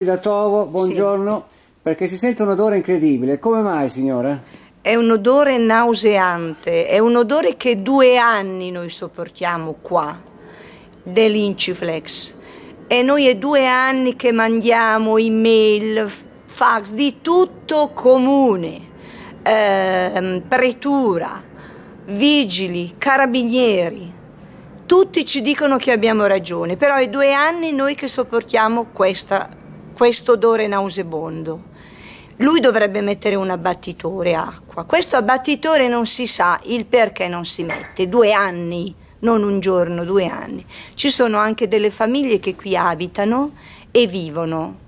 Da Tovo, buongiorno, sì. perché si sente un odore incredibile. Come mai, signora? È un odore nauseante, è un odore che due anni noi sopportiamo qua, dell'Inciflex. E noi è due anni che mandiamo email, fax, di tutto comune, eh, pretura, vigili, carabinieri, tutti ci dicono che abbiamo ragione, però è due anni noi che sopportiamo questa questo odore nausebondo. Lui dovrebbe mettere un abbattitore acqua. Questo abbattitore non si sa il perché non si mette. Due anni, non un giorno, due anni. Ci sono anche delle famiglie che qui abitano e vivono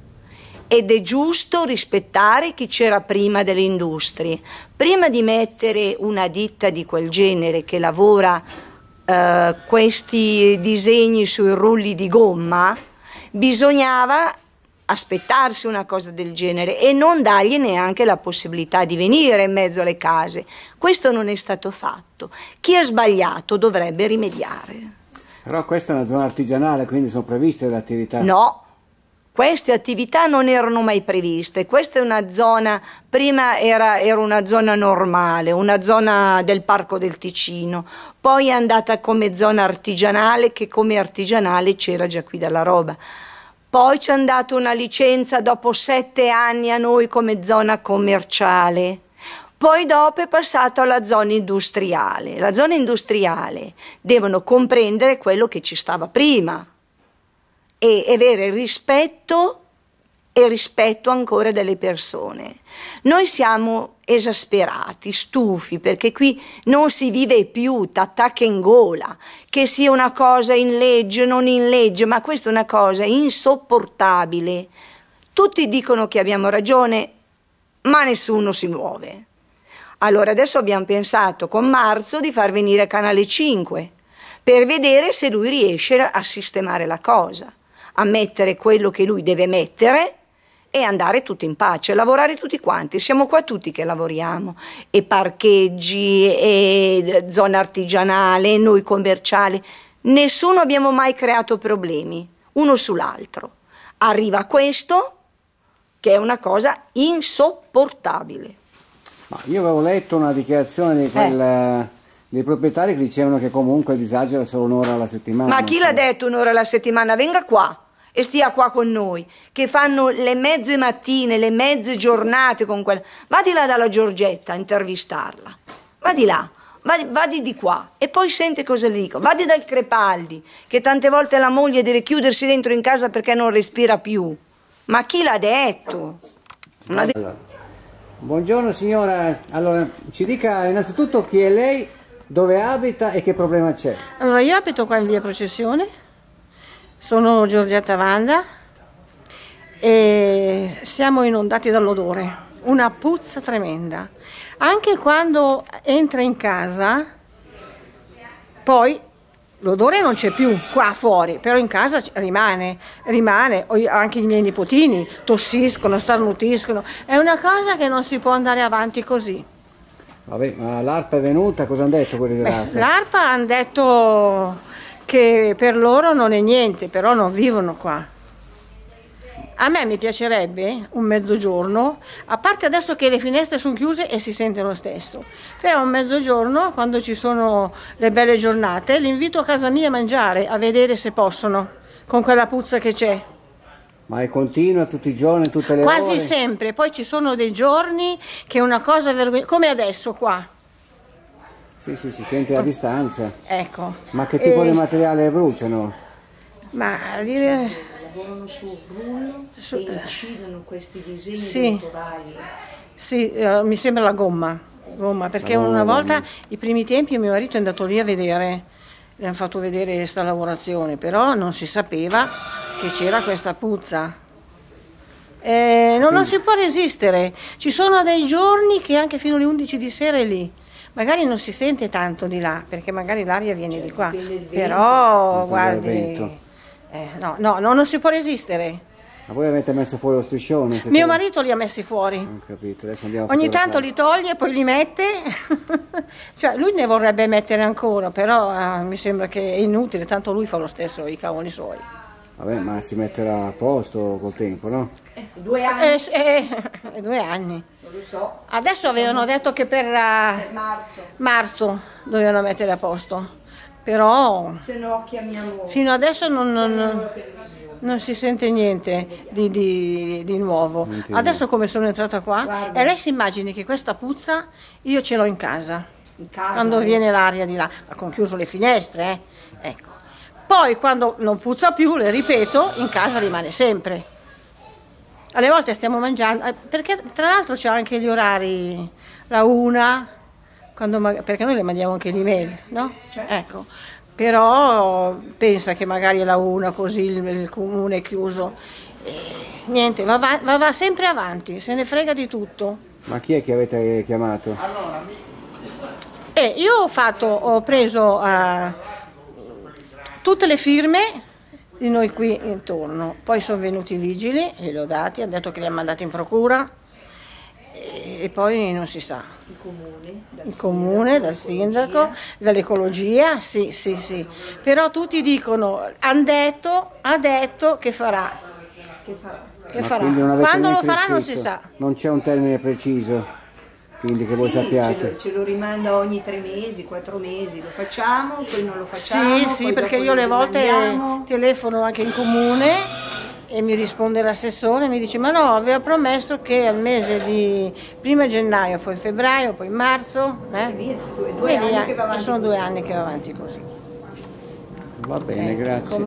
ed è giusto rispettare chi c'era prima delle industrie. Prima di mettere una ditta di quel genere che lavora eh, questi disegni sui rulli di gomma, bisognava aspettarsi una cosa del genere e non dargli neanche la possibilità di venire in mezzo alle case. Questo non è stato fatto. Chi ha sbagliato dovrebbe rimediare. Però questa è una zona artigianale, quindi sono previste le attività. No. Queste attività non erano mai previste, questa è una zona, prima era, era, una zona normale, una zona del Parco del Ticino, poi è andata come zona artigianale che come artigianale c'era già qui dalla roba. Poi ci hanno dato una licenza dopo sette anni a noi come zona commerciale. Poi dopo è passato alla zona industriale. La zona industriale devono comprendere quello che ci stava prima e avere rispetto e rispetto ancora delle persone. Noi siamo esasperati, stufi, perché qui non si vive più t'attacca in gola, che sia una cosa in legge o non in legge, ma questa è una cosa insopportabile. Tutti dicono che abbiamo ragione, ma nessuno si muove. Allora adesso abbiamo pensato con Marzo di far venire Canale 5 per vedere se lui riesce a sistemare la cosa, a mettere quello che lui deve mettere e andare tutti in pace, lavorare tutti quanti, siamo qua tutti che lavoriamo, e parcheggi, e zona artigianale, noi commerciali, nessuno abbiamo mai creato problemi, uno sull'altro. Arriva questo che è una cosa insopportabile. Ma io avevo letto una dichiarazione di eh. quel... Eh dei proprietari che dicevano che comunque il disagio era solo un'ora alla settimana. Ma chi l'ha detto un'ora alla settimana? Venga qua e stia qua con noi, che fanno le mezze mattine, le mezze giornate con quella. Va di là dalla Giorgetta a intervistarla, va di là, va di, qua e poi sente cosa le dico. Va dal Crepaldi, che tante volte la moglie deve chiudersi dentro in casa perché non respira più. Ma chi l'ha detto? Allora, buongiorno signora, allora ci dica innanzitutto chi è lei, dove abita e che problema c'è. Allora io abito qua in via Processione sono Giorgetta Vanda e siamo inondati dall'odore, una puzza tremenda. Anche quando entra in casa, poi l'odore non c'è più qua fuori, però in casa rimane, rimane, anche i miei nipotini tossiscono, starnutiscono, è una cosa che non si può andare avanti così. Vabbè, ma l'ARPA è venuta, cosa hanno detto quelli dell'ARPA? L'ARPA hanno detto che per loro non è niente, però non vivono qua. A me mi piacerebbe un mezzogiorno, a parte adesso che le finestre sono chiuse e si sente lo stesso, però un mezzogiorno, quando ci sono le belle giornate, li invito a casa mia a mangiare, a vedere se possono, con quella puzza che c'è. Ma è continua tutti i giorni, tutte le Quasi ore? Quasi sempre, poi ci sono dei giorni che è una cosa vergognosa, come adesso qua sì, sì, si sente a oh. distanza. Ecco. Ma che tipo e... Eh. di materiale bruciano? Ma a dire... Lavorano sul rullo su... e incidono questi disegni sì. vari. Sì, uh, mi sembra la gomma. gomma perché oh, una volta, gomma. i primi tempi, mio marito è andato lì a vedere, le hanno fatto vedere questa lavorazione, però non si sapeva che c'era questa puzza. Eh, non, non si può resistere. Ci sono dei giorni che anche fino alle 11 di sera è lì magari non si sente tanto di là, perché magari l'aria viene cioè, di qua, però guardi, eh, no, no, no, non si può resistere. Ma voi avete messo fuori lo striscione? Mio marito li ha messi fuori. Non capito, adesso andiamo Ogni tanto li toglie, poi li mette. cioè, lui ne vorrebbe mettere ancora, però eh, mi sembra che è inutile, tanto lui fa lo stesso i cavoli suoi. Vabbè, ma si metterà a posto col tempo, no? Eh, due anni. Eh, eh, due anni lo so. Adesso avevano detto che per, eh, per marzo. marzo. dovevano mettere a posto, però Se no, fino adesso non, non, non si sente niente di, di, di nuovo. Niente adesso come sono entrata qua Guarda. e lei si immagini che questa puzza io ce l'ho in casa, in casa quando eh. viene l'aria di là, ma con chiuso le finestre, eh. ecco. Poi quando non puzza più, le ripeto, in casa rimane sempre alle volte stiamo mangiando, eh, perché tra l'altro c'è anche gli orari, la una, quando, perché noi le mandiamo anche l'email, no? Certo. Ecco. Però pensa che magari è la una così il, il comune è chiuso. E, niente, va, va, va, sempre avanti, se ne frega di tutto. Ma chi è che avete chiamato? Allora, eh, io ho, fatto, ho preso uh, tutte le firme di noi qui intorno. Poi sono venuti i vigili e li ho dati, hanno detto che li hanno mandati in procura e, poi non si sa. Il comune? Dal Il comune, dal sindaco, dall'ecologia, sì, sì, sì. Però tutti dicono, hanno detto, ha detto che farà. Che farà. Che farà. Quando lo farà non si sa. Non c'è un termine preciso quindi che voi sappiate. Ce lo, ce lo rimanda ogni tre mesi, quattro mesi, lo facciamo, poi non lo facciamo. Sì, sì, perché io le volte rimandiamo. telefono anche in comune e mi risponde l'assessore e mi dice ma no, aveva promesso che al mese di prima gennaio, poi febbraio, poi marzo, eh? e via, due, due e anni via. che va avanti sono così. due anni che va avanti così. Va bene, ecco. grazie.